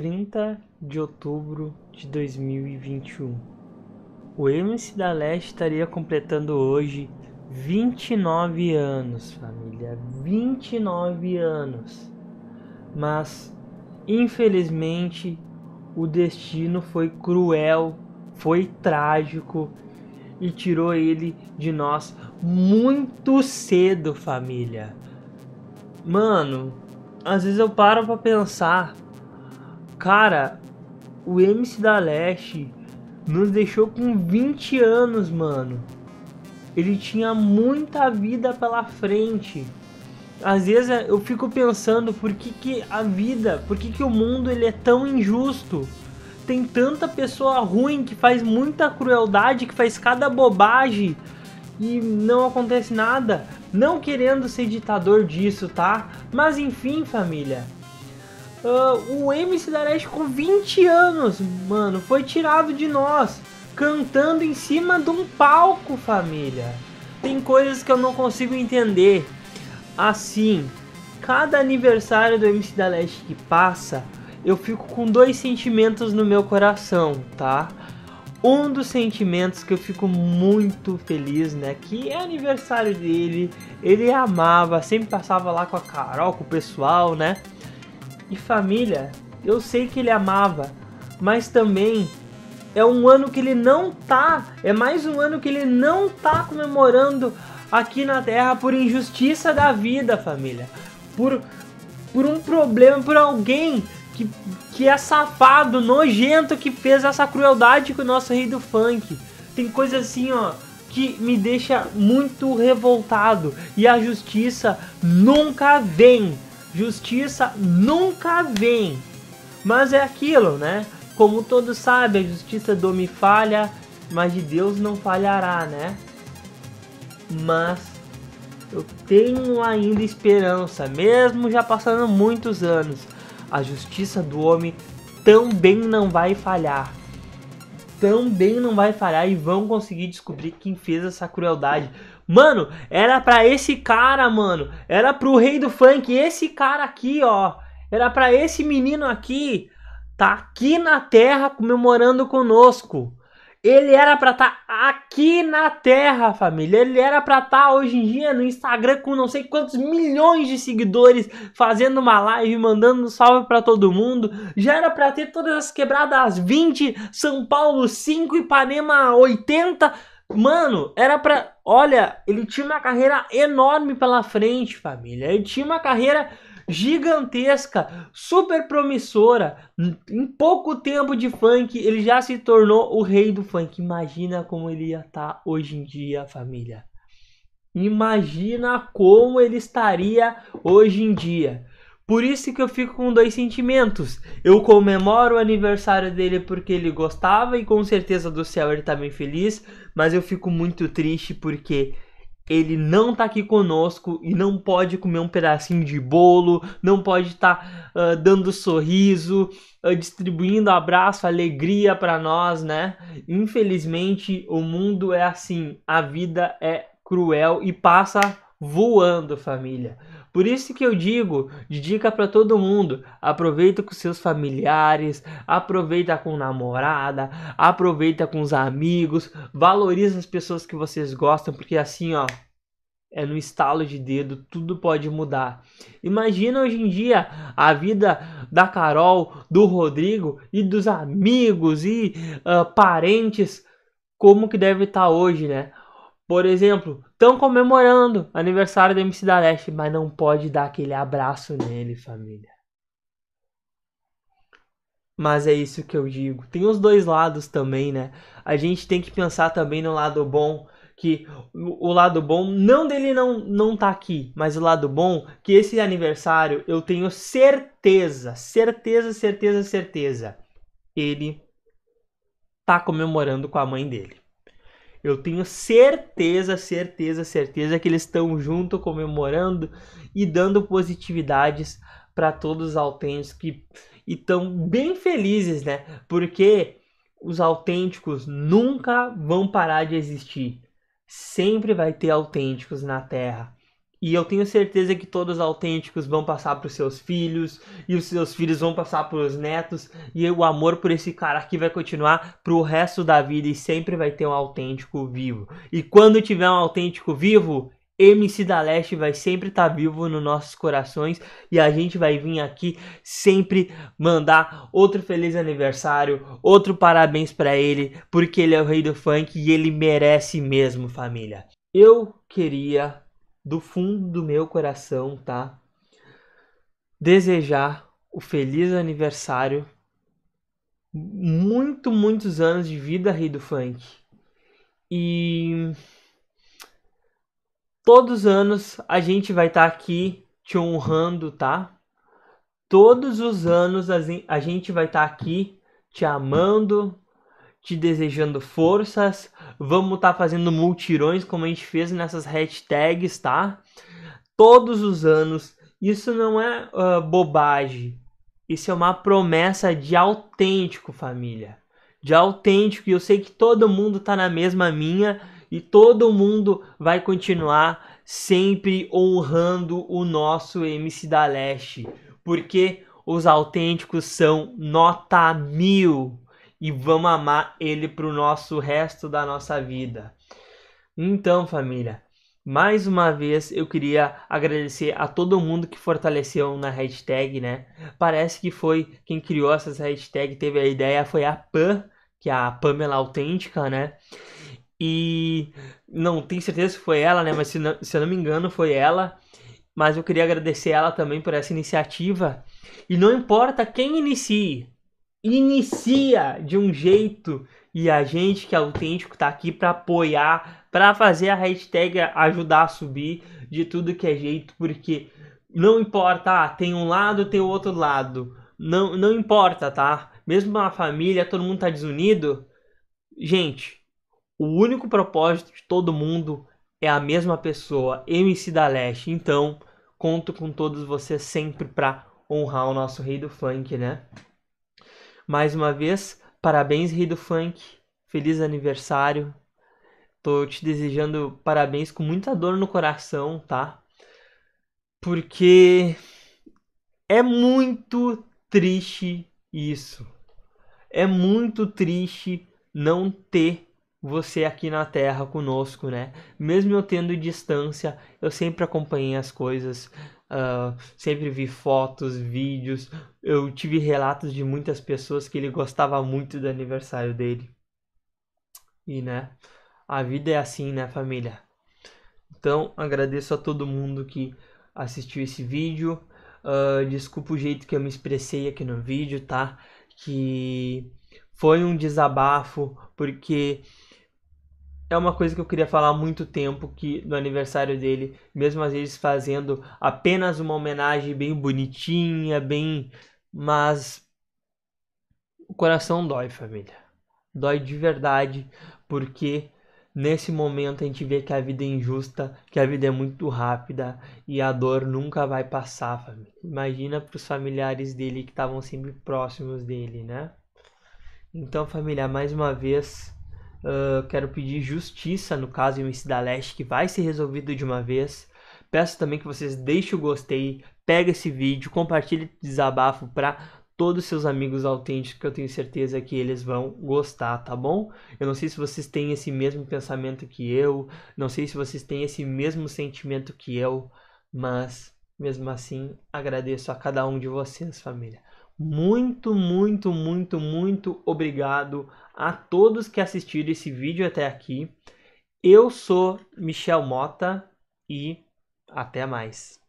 30 de outubro de 2021. O MC da Leste estaria completando hoje 29 anos, família, 29 anos. Mas, infelizmente, o destino foi cruel, foi trágico e tirou ele de nós muito cedo, família. Mano, às vezes eu paro para pensar Cara, o MC da Leste nos deixou com 20 anos, mano. Ele tinha muita vida pela frente. Às vezes é, eu fico pensando por que, que a vida, por que, que o mundo ele é tão injusto. Tem tanta pessoa ruim que faz muita crueldade, que faz cada bobagem e não acontece nada. Não querendo ser ditador disso, tá? Mas enfim, família Uh, o MC Darés com 20 anos, mano, foi tirado de nós, cantando em cima de um palco, família. Tem coisas que eu não consigo entender. Assim, cada aniversário do MC da Leste que passa, eu fico com dois sentimentos no meu coração, tá? Um dos sentimentos que eu fico muito feliz, né? Que é aniversário dele, ele amava, sempre passava lá com a Carol, com o pessoal, né? e família. Eu sei que ele amava, mas também é um ano que ele não tá, é mais um ano que ele não tá comemorando aqui na Terra por injustiça da vida, família. Por por um problema, por alguém que, que é safado, nojento, que fez essa crueldade com o nosso rei do funk. Tem coisa assim, ó, que me deixa muito revoltado. E a justiça nunca vem Justiça nunca vem. Mas é aquilo, né? Como todos sabem, a justiça do homem falha, mas de Deus não falhará, né? Mas eu tenho ainda esperança, mesmo já passando muitos anos. A justiça do homem também não vai falhar. Também não vai falhar e vão conseguir descobrir quem fez essa crueldade. Mano, era pra esse cara, mano. Era pro rei do funk, esse cara aqui, ó. Era pra esse menino aqui. Tá aqui na terra comemorando conosco. Ele era pra estar tá aqui na Terra, família. Ele era pra estar tá hoje em dia no Instagram com não sei quantos milhões de seguidores, fazendo uma live, mandando um salve pra todo mundo. Já era pra ter todas as quebradas 20, São Paulo 5, Ipanema 80. Mano, era pra. Olha, ele tinha uma carreira enorme pela frente, família. Ele tinha uma carreira gigantesca, super promissora. Em pouco tempo de funk, ele já se tornou o rei do funk. Imagina como ele ia estar tá hoje em dia, família. Imagina como ele estaria hoje em dia. Por isso que eu fico com dois sentimentos. Eu comemoro o aniversário dele porque ele gostava e com certeza do céu ele tá bem feliz, mas eu fico muito triste porque ele não tá aqui conosco e não pode comer um pedacinho de bolo, não pode estar tá, uh, dando sorriso, uh, distribuindo abraço, alegria para nós, né? Infelizmente, o mundo é assim, a vida é cruel e passa voando, família. Por isso que eu digo, de dica para todo mundo, aproveita com seus familiares, aproveita com namorada, aproveita com os amigos, valoriza as pessoas que vocês gostam, porque assim, ó, é no estalo de dedo, tudo pode mudar. Imagina hoje em dia a vida da Carol, do Rodrigo e dos amigos e uh, parentes, como que deve estar tá hoje, né? Por exemplo, estão comemorando aniversário do MC da Leste, mas não pode dar aquele abraço nele, família. Mas é isso que eu digo. Tem os dois lados também, né? A gente tem que pensar também no lado bom, que o lado bom não dele não não tá aqui, mas o lado bom que esse aniversário eu tenho certeza, certeza, certeza, certeza, ele tá comemorando com a mãe dele. Eu tenho certeza, certeza, certeza que eles estão junto comemorando e dando positividades para todos os autênticos que estão bem felizes, né? Porque os autênticos nunca vão parar de existir. Sempre vai ter autênticos na Terra. E eu tenho certeza que todos autênticos vão passar para os seus filhos, e os seus filhos vão passar para os netos, e o amor por esse cara aqui vai continuar para o resto da vida e sempre vai ter um autêntico vivo. E quando tiver um autêntico vivo, MC da Leste vai sempre estar tá vivo nos nossos corações e a gente vai vir aqui sempre mandar outro feliz aniversário, outro parabéns para ele, porque ele é o rei do funk e ele merece mesmo, família. Eu queria do fundo do meu coração, tá? Desejar o feliz aniversário. Muito, muitos anos de vida, Rei do Funk. E todos os anos a gente vai estar tá aqui te honrando, tá? Todos os anos a gente vai estar tá aqui te amando, te desejando forças, Vamos estar tá fazendo multirões como a gente fez nessas hashtags, tá? Todos os anos. Isso não é uh, bobagem. Isso é uma promessa de autêntico, família. De autêntico. E eu sei que todo mundo tá na mesma minha e todo mundo vai continuar sempre honrando o nosso MC da Leste, porque os autênticos são nota mil e vamos amar ele para o nosso resto da nossa vida. Então, família, mais uma vez eu queria agradecer a todo mundo que fortaleceu na hashtag, né? Parece que foi quem criou essa hashtag, teve a ideia, foi a Pam que é a Pamela Autêntica, né? E não tenho certeza se foi ela, né? Mas se, não, se eu não me engano, foi ela. Mas eu queria agradecer ela também por essa iniciativa. E não importa quem inicie, inicia de um jeito e a gente que é autêntico tá aqui para apoiar, para fazer a hashtag ajudar a subir de tudo que é jeito, porque não importa, ah, tem um lado, tem o outro lado. Não, não importa, tá? Mesmo uma família, todo mundo tá desunido. Gente, o único propósito de todo mundo é a mesma pessoa, MC da Leste. Então, conto com todos vocês sempre pra honrar o nosso rei do funk, né? Mais uma vez, parabéns, Rei do Funk. Feliz aniversário. Tô te desejando parabéns com muita dor no coração, tá? Porque é muito triste isso. É muito triste não ter você aqui na Terra conosco, né? Mesmo eu tendo distância, eu sempre acompanhei as coisas. Uh, sempre vi fotos, vídeos. Eu tive relatos de muitas pessoas que ele gostava muito do aniversário dele. E né, a vida é assim, né, família? Então agradeço a todo mundo que assistiu esse vídeo. Uh, desculpa o jeito que eu me expressei aqui no vídeo, tá? Que foi um desabafo, porque é uma coisa que eu queria falar há muito tempo que no aniversário dele, mesmo às vezes fazendo apenas uma homenagem bem bonitinha, bem, mas o coração dói, família. Dói de verdade, porque nesse momento a gente vê que a vida é injusta, que a vida é muito rápida e a dor nunca vai passar, família. Imagina para os familiares dele que estavam sempre próximos dele, né? Então, família, mais uma vez, Uh, quero pedir justiça no caso MC da Leste, que vai ser resolvido de uma vez. Peço também que vocês deixem o gostei, pega esse vídeo, compartilhe o desabafo para todos os seus amigos autênticos, que eu tenho certeza que eles vão gostar, tá bom? Eu não sei se vocês têm esse mesmo pensamento que eu, não sei se vocês têm esse mesmo sentimento que eu, mas mesmo assim agradeço a cada um de vocês, família. Muito, muito, muito, muito obrigado a todos que assistiram esse vídeo até aqui. Eu sou Michel Mota e até mais.